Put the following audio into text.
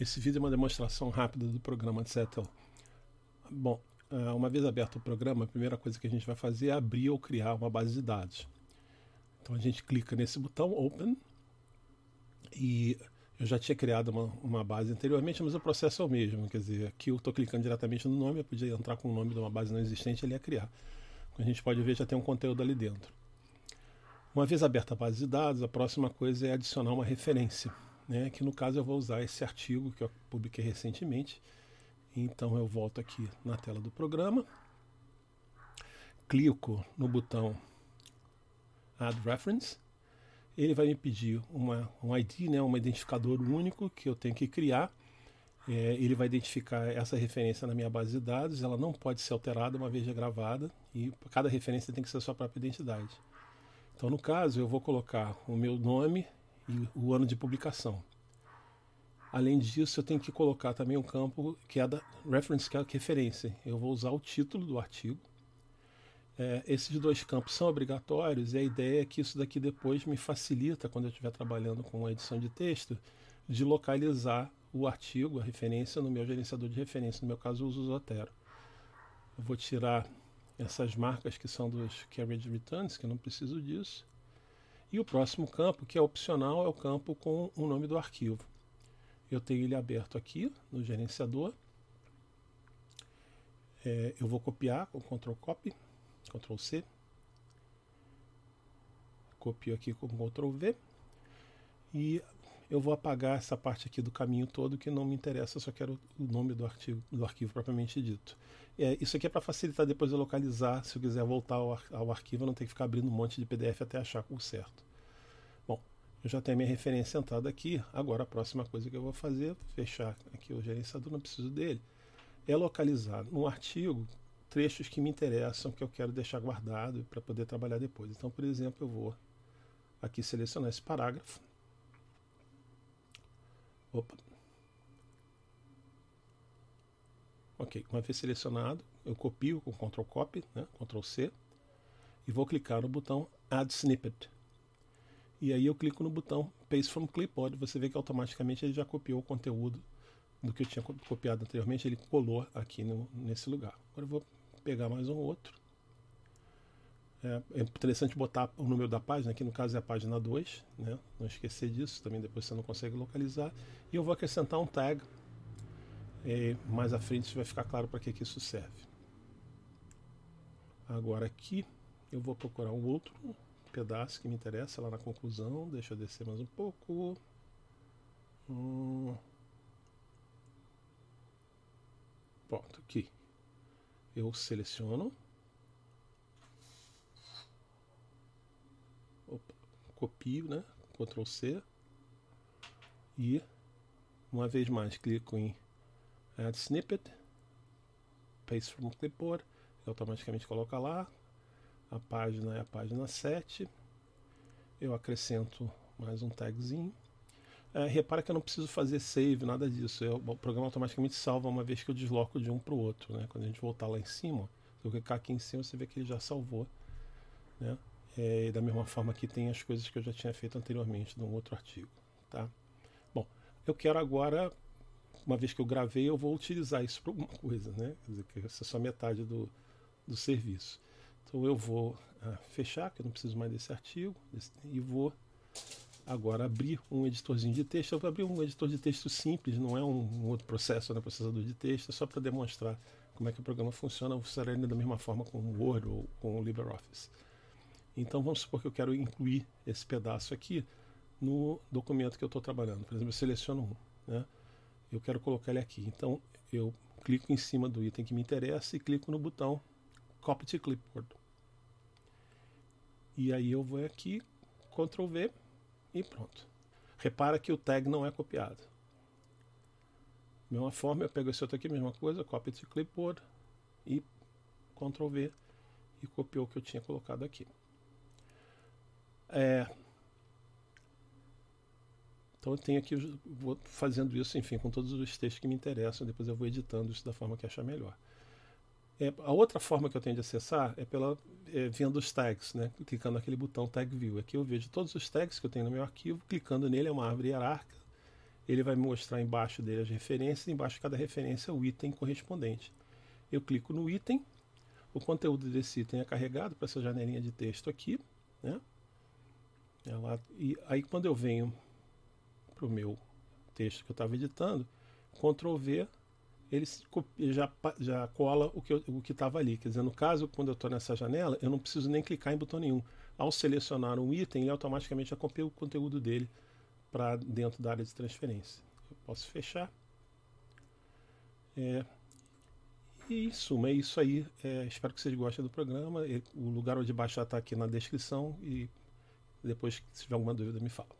Esse vídeo é uma demonstração rápida do programa de Settle. Bom, eh, uma vez aberto o programa, a primeira coisa que a gente vai fazer é abrir ou criar uma base de dados. Então a gente clica nesse botão Open e eu já tinha criado uma, uma base anteriormente, mas o processo é o mesmo. Quer dizer, aqui eu estou clicando diretamente no nome, eu podia entrar com o nome de uma base não existente e ele ia é criar. Como a gente pode ver, já tem um conteúdo ali dentro. Uma vez aberta a base de dados, a próxima coisa é adicionar uma referência né, que no caso eu vou usar esse artigo que eu publiquei recentemente. Então eu volto aqui na tela do programa, clico no botão Add Reference, ele vai me pedir uma, um ID, né, um identificador único que eu tenho que criar. É, ele vai identificar essa referência na minha base de dados, ela não pode ser alterada uma vez já gravada e cada referência tem que ser a sua própria identidade. Então, no caso, eu vou colocar o meu nome e o ano de publicação. Além disso, eu tenho que colocar também um campo que é da reference, que é referência. Eu vou usar o título do artigo. É, esses dois campos são obrigatórios e a ideia é que isso daqui depois me facilita, quando eu estiver trabalhando com a edição de texto, de localizar o artigo, a referência, no meu gerenciador de referência. No meu caso, eu uso o Zotero. Eu vou tirar essas marcas que são dos carriage returns, que eu não preciso disso. E o próximo campo, que é opcional, é o campo com o nome do arquivo. Eu tenho ele aberto aqui no gerenciador. É, eu vou copiar com Ctrl Copy, Ctrl C. Copio aqui com Ctrl V. E eu vou apagar essa parte aqui do caminho todo que não me interessa, só quero o nome do arquivo, do arquivo propriamente dito. É, isso aqui é para facilitar depois eu localizar, se eu quiser voltar ao, ar, ao arquivo, eu não tenho que ficar abrindo um monte de PDF até achar o certo. Bom, eu já tenho minha referência entrada aqui, agora a próxima coisa que eu vou fazer, fechar aqui o gerenciador, não preciso dele, é localizar no artigo trechos que me interessam, que eu quero deixar guardado para poder trabalhar depois. Então, por exemplo, eu vou aqui selecionar esse parágrafo, Opa. Ok, uma vez selecionado, eu copio com Ctrl Copy, né, Ctrl C, e vou clicar no botão Add Snippet. E aí eu clico no botão Paste from Clipboard, você vê que automaticamente ele já copiou o conteúdo do que eu tinha copiado anteriormente, ele colou aqui no, nesse lugar. Agora eu vou pegar mais um outro. É, é, interessante botar o número da página, que no caso é a página 2, né? não esquecer disso, também depois você não consegue localizar. E eu vou acrescentar um tag, é, mais à frente vai ficar claro para que, que isso serve. Agora aqui eu vou procurar um outro pedaço que me interessa lá na conclusão, deixa eu descer mais um pouco. Hum. Pronto, aqui. Eu seleciono copio, né? Ctrl C. E uma vez mais clico em Add Snippet, Paste from Clipboard, automaticamente coloca lá. A página é a página 7. Eu acrescento mais um tagzinho. É, repara que eu não preciso fazer save, nada disso. Eu, o programa automaticamente salva uma vez que eu desloco de um para o outro. Né? Quando a gente voltar lá em cima, se eu clicar aqui em cima, você vê que ele já salvou. Né? é, da mesma forma que tem as coisas que eu já tinha feito anteriormente num outro artigo, tá? Bom, eu quero agora, uma vez que eu gravei, eu vou utilizar isso para alguma coisa, né? Quer dizer, que essa é só metade do, do serviço. Então eu vou ah, fechar, que eu não preciso mais desse artigo, desse, e vou agora abrir um editorzinho de texto. Eu vou abrir um editor de texto simples, não é um, um outro processo, né? processador de texto, é só para demonstrar como é que o programa funciona. Eu funcionaria da mesma forma com o Word ou com o LibreOffice. Então vamos supor que eu quero incluir esse pedaço aqui no documento que eu estou trabalhando. Por exemplo, eu seleciono um, né? Eu quero colocar ele aqui. Então eu clico em cima do item que me interessa e clico no botão Copy to Clipboard. E aí eu vou aqui, Ctrl V e pronto. Repara que o tag não é copiado. Mesma forma, eu pego esse outro aqui, mesma coisa, Copy to Clipboard e Ctrl V e copiou o que eu tinha colocado aqui. É... Então eu tenho aqui, vou fazendo isso, enfim, com todos os textos que me interessam, depois eu vou editando isso da forma que achar melhor. É, a outra forma que eu tenho de acessar é pela é, vendo os tags, né? clicando naquele botão Tag View. Aqui eu vejo todos os tags que eu tenho no meu arquivo, clicando nele é uma árvore hierárquica. Ele vai mostrar embaixo dele as referências, embaixo de cada referência é o item correspondente. Eu clico no item, o conteúdo desse item é carregado para essa janelinha de texto aqui, né? Ela, é e aí quando eu venho para o meu texto que eu estava editando, Ctrl V, ele já, já cola o que o estava ali. Quer dizer, no caso, quando eu estou nessa janela, eu não preciso nem clicar em botão nenhum. Ao selecionar um item, ele automaticamente já copia o conteúdo dele para dentro da área de transferência. Eu posso fechar. É, e em suma, é isso aí. É, espero que vocês gostem do programa. O lugar onde baixar está aqui na descrição. E depois, se tiver alguma dúvida, me fala.